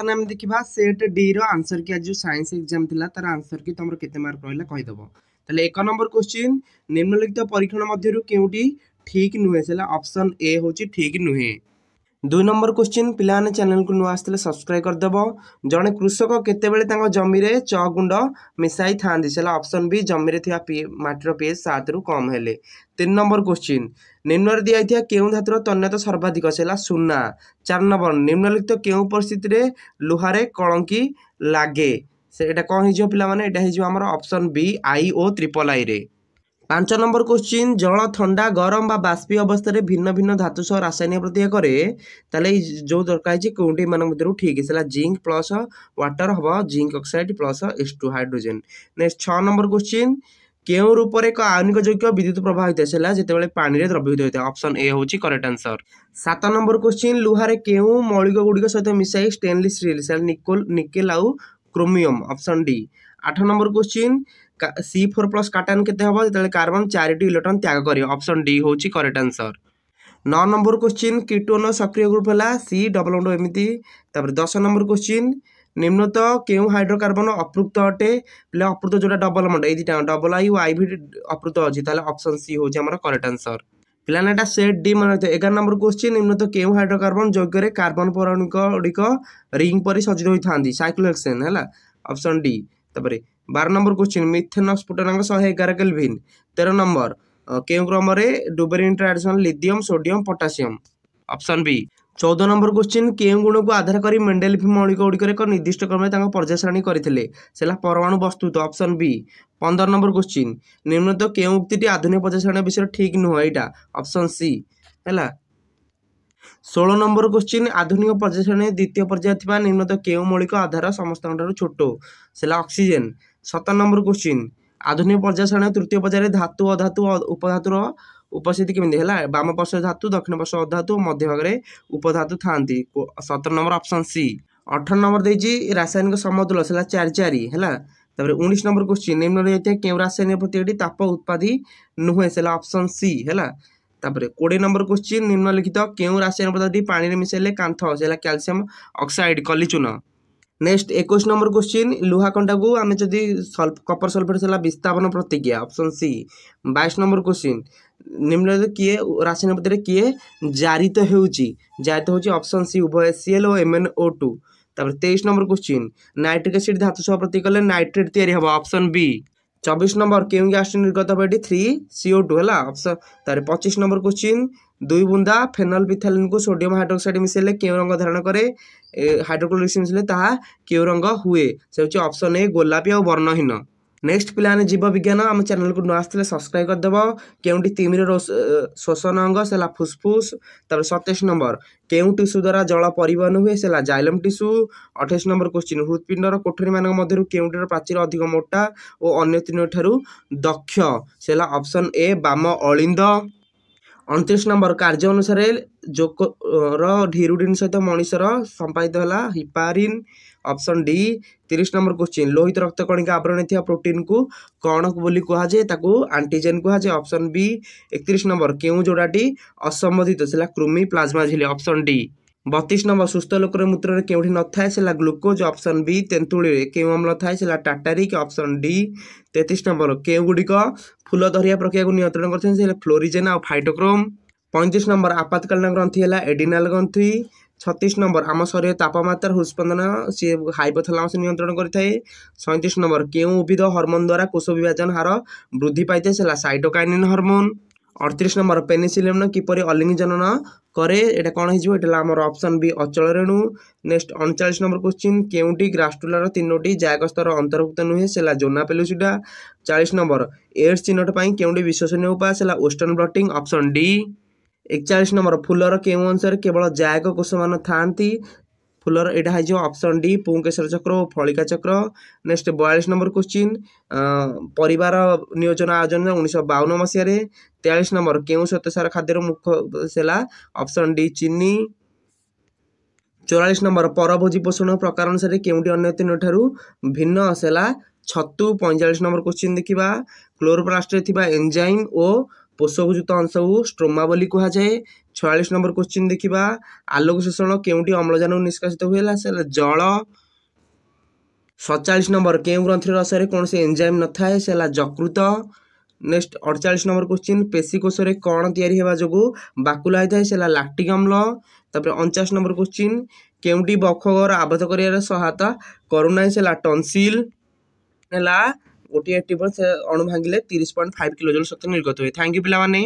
তাহলে আমি দেখিবা সেট ডি র আনসর কি আজ সাইন্স এক্সাম লা তার আনসর কি তোমার কেতে মার্ক রহিলা কইদেব তাহলে এক নম্বর কোশ্চিন নিম্নলিখিত পরীক্ষণ মধ্যে কেউটি ঠিক নুহে সেটা অপশন এ হচ্ছে ঠিক নুহে ଦୁଇ ନମ୍ବର କ୍ୱେଶ୍ଚିନ୍ ପିଲାମାନେ ଚ୍ୟାନେଲକୁ ନୂଆ ଆସିଥିଲେ ସବସ୍କ୍ରାଇବ୍ କରିଦେବ ଜଣେ କୃଷକ କେତେବେଳେ ତାଙ୍କ ଜମିରେ ଚ ଗୁଣ୍ଡ ମିଶାଇଥାନ୍ତି ସେଲା ଅପସନ୍ ବି ଜମିରେ ଥିବା ମାଟିର ପିଏଚ୍ ସାତରୁ କମ୍ ହେଲେ ତିନି ନମ୍ବର କ୍ୱେଶ୍ଚିନ୍ ନିମ୍ନରେ ଦିଆଯାଇଥିବା କେଉଁ ଧାତୁର ତନ୍ୟତା ସର୍ବାଧିକ ସେଲା ସୁନା ଚାରି ନମ୍ବର ନିମ୍ନଲିଖିତ କେଉଁ ପରିସ୍ଥିତିରେ ଲୁହାରେ କଳଙ୍କି ଲାଗେ ସେଇଟା କ'ଣ ହେଇଯିବ ପିଲାମାନେ ଏଇଟା ହେଇଯିବ ଆମର option B I O triple ଆଇରେ ପାଞ୍ଚ নম্বর কোশ্চিন জল থন্ডা গরম বা বাষ্পী অবস্থায় ভিন্ন ভিন্ন ধাতু সহ রাসায়নিক প্রতিক্রিয়া করে তাহলে এই যে দরকার হয়েছে কোনটি মান ভিতর ঠিক সেটা জিঙ্ক প্লস ওয়াটার হব zinc oxide plus S two hydrogen next ছ নম্বর কোশ্চিন କେଉଁ ରୂପରେ ଏକ ଆୟନିକ ଯୋଗ୍ୟ ବିଦ୍ୟୁତ ପ୍ରବାହ ହୋଇଥାଏ ସେଲା ଯେତେବେଳେ ପାଣିରେ ଦ୍ରବୀଭୂତ ହୋଇଥାଏ ଅପସନ୍ ଏ ହେଉଛି କରେକ୍ଟ ଆନ୍ସର ସାତ ନମ୍ବର କୋଶ୍ଚିନ୍ ଲୁହାରେ କେଉଁ ମୌଳିକ ଗୁଡ଼ିକ ସହିତ ମିଶାଇ ଷ୍ଟେନଲି ଷ୍ଟିଲ୍ ସେଲ୍ ନିକୋଲ ନିକେଲ ଆଉ କ୍ରୋମିୟମ୍ ଅପସନ୍ ଡି ଆଠ number question C four plus cation କେତେ ହେବ ଯେତେବେଳେ କାର୍ବନ୍ ଚାରିଟି ଇଲେକ୍ଟ୍ରନ୍ ତ୍ୟାଗ କରିବ ଅପସନ୍ ଡି ହେଉଛି କରେକ୍ଟ ଆନ୍ସର୍ ନଅ ନମ୍ବର କୋଶ୍ଚିନ୍ କ୍ରିଟୋନର ସକ୍ରିୟ ଗ୍ରୁପ୍ ହେଲା ସି ଡବଲ୍ ୱାନ୍ ଏମିତି ତାପରେ ଦଶ ନମ୍ବର କୋଶ୍ଚିନ୍ ନିମ୍ନତ କେଉଁ ହାଇଡ୍ରୋକାର୍ବନ୍ ଅପୃକ୍ତ ଅଟେ ପିଲା ଅପୃତ ଯେଉଁଟା ଡବଲ୍ ମଣ୍ଡ ଏଇ ଦୁଇଟା ଡବଲ୍ ଆଇ ଓ ଆଇଭି ଅପୃତ ଅଛି ତାହେଲେ ଅପସନ୍ ସି ହେଉଛି ଆମର କରେକ୍ଟ ଆନ୍ସର୍ ପିଲାମାନେ ଏଇଟା ସେଟ୍ ଡି ମାନେ ଏଗାର ନମ୍ବର କୋଶ୍ଚିନ୍ ନିମ୍ନତ କେଉଁ ହାଇଡ୍ରୋକାର୍ବନ୍ ଯୌଗରେ କାର୍ବନ୍ ପରମାଣୁ ଗୁଡ଼ିକ ରିଙ୍ଗ୍ ପରି ସଜ୍ଜିତ ହୋଇଥାନ୍ତି ସାଇକ୍ଲୋହେକ୍ସେନ୍ ହେଲା ଅପସନ୍ ଡି ତାପରେ বারো নম্বর क्वेश्चन मिथेन स्फुटनांक शहे एगार केल्विन तेरह नंबर क्यों क्रम डुबेरिन ट्राडिशन lithium sodium potassium option B চৌদ নম্বর কোশ্চিন কেউ গুণকু আধার করে মেন্ডেলিফি মৌলিক গুড়ি এক নির্দিষ্ট ক্রমে তাঁর পর্যায়সারণী করে সেলা পরমাণু বস্তুত অপশন বি পনেরো নম্বর কোশ্চিন নিম্নত কেউ উক্তিটি আধুনিক পর্যায়সারণী বিষয়ে ঠিক নুহ এটা অপশন সি হল ষোল নম্বর কোশ্চিন আধুনিক পর্যায়সারণী দ্বিতীয় পর্যায়ে থাকা নিম্নত কেউ মৌলিক আধার সমস্ত ছোট সেলা অক্সিজেন ସତର ନମ୍ବର କୋଶ୍ଚିନ୍ ଆଧୁନିକ ପର୍ଯ୍ୟାୟ ତୃତୀୟ ପର୍ଯ୍ୟାୟରେ ଧାତୁ ଅଧାତୁ ଉପଧାତୁର ଉପସ୍ଥିତି କେମିତି ହେଲା ବାମ ପାର୍ଶ୍ୱ ଧାତୁ ଦକ୍ଷିଣ ପାର୍ଶ୍ୱ ଅଧାତୁ ମଧ୍ୟ ଭାଗରେ ଉପଧାତୁ ଥାନ୍ତି ସତର ନମ୍ବର ଅପସନ୍ ସି ଅଠର ନମ୍ବର ଦେଇଛି ରାସାୟନିକ ସମତୁଲ ହେଲା ଚାରି ଚାରି ହେଲା ତାପରେ ଉଣେଇଶ ନମ୍ବର କୋଶ୍ଚିନ୍ ନିମ୍ନରେ ଯାଇଥିବା କେଉଁ ରାସାୟନିକ ପ୍ରତିକ୍ରିୟାଟି ତାପ ଉତ୍ପାଦୀ ନୁହେଁ ହେଲା ଅପସନ୍ ସି ହେଲା ତାପରେ କୋଡ଼ିଏ ନମ୍ବର କୋଶ୍ଚିନ୍ ନିମ୍ନଲିଖିତ କେଉଁ ରାସାୟନିକ ପଦାର୍ଥଟି ପାଣିରେ ମିଶାଇଲେ କାନ୍ଥ ହେଲା କ୍ୟାଲସିୟମ ଅକ୍ସାଇଡ୍ କଲିଚୂନ নেক্সট একুশ নম্বর কোশ্চিন লুহাকণ্ডাকু আমি যদি সল্ভ কপর সলফেট ଥିଲା বিস্থাপন প্রতিক্রিয়া অপশন সি বাইশ নম্বর কোশ্চিন নিম্নলিখিত কিয়ে রাসায়নিক পদ্ধতিতে কিয়ে জারিত হেউচি জারিত হচ্ছে অপশন সি উভয় সিএল ও এমএন ও টু তারপরে তেইশ নম্বর কোশ্চিন নাইট্রিক অ্যাসিড ধাতু সহ প্রতি কলে নাইট্রেট তৈরি হব অপশন বি চব্বিশ নম্বর কেউ গ্যাসটি নির্গত হবে এটি থ্রি সিও টু হল অপশন তাহলে পঁচিশ নম্বর কোশ্চিন দুই বুন্দা ফেনল পিথালিনকু সোডিয়াম হাইড্রোক্সাইড মিশাইলে কেউ রঙ ধারণ করে হাইড্রোক্লোরিক্স মিশাইলে তাহা কেউ রঙ হুয়ে সে হচ্ছে অপশন এ গোলাপী আর বর্ণহীন नेक्सट पिला विज्ञान आम च्यानेल् को आसिए सब्सक्राइब गरिदेब के तिम्रो शोषण अङ्ग सुसफुस त सतेस नम्बर केही टिसुद्वारा जल परिवहन हेला जाइलम टिसु अठाइस नम्बर क्वश्चिन् हृद्पिण्डर कोठरी मध्यटी र प्राचीर अधिक मोटा ओ अन्य तिन ठुलो दक्ष सेला अप्सन ए बाम अलिन्द अन्तिस नम्बर अनुसार जोक र ढिरोडिसहित मनिसर सम्पादित होला हिपारिन् অপশন ডি তিরিশ নম্বর কোশ্চিন লোহিত রক্তকণিকা আবরণী থাকা প্রোটিনকু কণ বলে কুহযায়ে তাকে আন্টিজেন কুহযায়ে অপশন বি একত্রিশ নম্বর কেউ যোড়াটি অসম্বোধিত সেটা কৃমি প্লাজমা ঝিলি অপশন ডি বতিশ নম্বর সুস্থ লোকের মূত্রের কেউটি নথায় সেটা গ্লুকোজ অপশন বি তেঁতুড়ি কেউ অম্ল থাকে সেটা টাটারিক অপশন ডি তেত্রিশ নম্বর কেউগুড়ি ফুল ধরিয়া প্রক্রিয়া নিয়ন্ত্রণ করছেন সেটা ফ্লোরিজেন আ ফাইটোক্রোম পঁয়ত্রিশ নম্বর আপাতকালীন গ্রন্থি হল এডিনাল গ্রন্থি ছত্রিশ নম্বর ଆମ ଶରୀର ତାପମାତ୍ରାର ହୃସ୍ପନ୍ଦନ ସିଏ ହାଇପୋଥାଲାମସ୍ ନିୟନ୍ତ୍ରଣ କରିଥାଏ ସଇଁତିରିଶ নম্বর କେଉଁ ଉଦ୍ଭିଦ ହର୍ମୋନ୍ ଦ୍ୱାରା କୋଷ ବିଭାଜନ ହାର ବୃଦ୍ଧି ପାଇଥାଏ ସେଲା ସାଇଟୋକାଇନିନ୍ ହର୍ମୋନ୍ ଅଠତିରିଶ নম্বর ପେନିସିଲିନ୍ କିପରି ଅଲିଙ୍ଗଜନନ করে এটা କ'ଣ ହେଇଯିବ এটা ହେଲା ଆମର ଅପସନ୍ ବି ଅଚଳ ରେଣୁ ନେକ୍ସଟ ଅଣଚାଳିଶ ନମ୍ବର କ୍ୱେଶ୍ଚିନ୍ କେଉଁଟି ଗ୍ରାସ୍ଟୁଲାର ତିନୋଟି ଜାୟଗସ୍ତର ଅନ୍ତର୍ଭୁକ୍ତ ନୁହେଁ ସେଲା ଜୋନା ପେଲୁସିଡା ଚାଳିଶ ନମ୍ବର ଏଡ୍ସ ଚିହ୍ନଟ ପାଇଁ କେଉଁଟି ବିଶ୍ୱସନୀୟ ଉପାୟ ସେଲା ୱେଷ୍ଟର୍ଣ୍ଣ ବ୍ଲଟିଂ ଅପସନ୍ ଡି ଏକଚାଳିଶ ନମ୍ବର ଫୁଲର କେଉଁ ଅଂଶରେ କେବଳ ଜାୟକ କୋଷମାନ ଥାଆନ୍ତି ଫୁଲର ଏଇଟା ହେଇଯିବ ଅପସନ୍ ଡି ପୁଙ୍କେଶ୍ୱର ଚକ୍ର ଓ ଫଳିକା ଚକ୍ର ନେକ୍ସଟ ବୟାଳିଶ ନମ୍ବର କୋଶ୍ଚିନ୍ ପରିବାର ନିୟୋଜନ ଆୟୋଜନ ଉଣେଇଶହ ବାଉନ ମସିହାରେ ତେୟାଳିଶ ନମ୍ବର କେଉଁ ଶ୍ୱେତସାର ଖାଦ୍ୟର ମୁଖ ହେଲା ଅପସନ୍ ଡି ଚିନି ଚଉରାଳିଶ ନମ୍ବର ପରଭୋଜି ପୋଷଣ ପ୍ରକାର ଅନୁସାରେ କେଉଁଟି ଅନ୍ୟ ତିନୋଠାରୁ ଭିନ୍ନ ସେଲା ଛତୁ ପଇଁଚାଳିଶ ନମ୍ବର କୋଶ୍ଚିନ୍ ଦେଖିବା କ୍ଲୋରୋପ୍ଲାଷ୍ଟରେ ଥିବା ଏନ୍ଜାଇମ୍ ଓ ପୋଷକଯୁକ୍ତ ଅଂଶକୁ ଷ୍ଟ୍ରୋମା ବୋଲି କୁହାଯାଏ ଛୟାଳିଶ ନମ୍ବର କୋଶ୍ଚିନ୍ ଦେଖିବା ଆଲୋକ ଶୋଷଣ କେଉଁଠି ଅମ୍ଳଜାନକୁ ନିଷ୍କାସିତ ହୁଏ ହେଲା ସେ ଜଳ ସତଚାଳିଶ ନମ୍ବର କେଉଁ ଗ୍ରନ୍ଥିର ରସରେ କୌଣସି ଏନ୍ଜାଇମ୍ ନଥାଏ ସେ ହେଲା ଯକୃତ ନେକ୍ସଟ ଅଡ଼ଚାଳିଶ ନମ୍ବର କୋଶ୍ଚିନ୍ ପେଶିକୋଷରେ କ'ଣ ତିଆରି ହେବା ଯୋଗୁଁ ବାକୁଲା ହୋଇଥାଏ ସେ ହେଲା ଲାକ୍ଟିକ୍ ଅମ୍ଳ ତାପରେ ଅଣଚାଶ ନମ୍ବର କୋଶ୍ଚିନ୍ କେଉଁଟି ବକ୍ଷଗହ୍ୱର ଆବଦ୍ଧ କରିବାରେ ସହାୟତା କରୁନାହିଁ ସେ ହେଲା ଟନସିଲ୍ ହେଲା ଗୋଟିଏ ଟ୍ୟୁବୱେଲ୍ ଅଣୁ ଭାଙ୍ଗିଲେ ତିରିଶ ପଏଣ୍ଟ ଫାଇଭ୍ କିଲୋ କିଲୋଜୁଲ୍ ଶକ୍ତି ନିର୍ଗତ ହୁଏ ଥ୍ୟାଙ୍କ ୟୁ ପିଲାମାନେ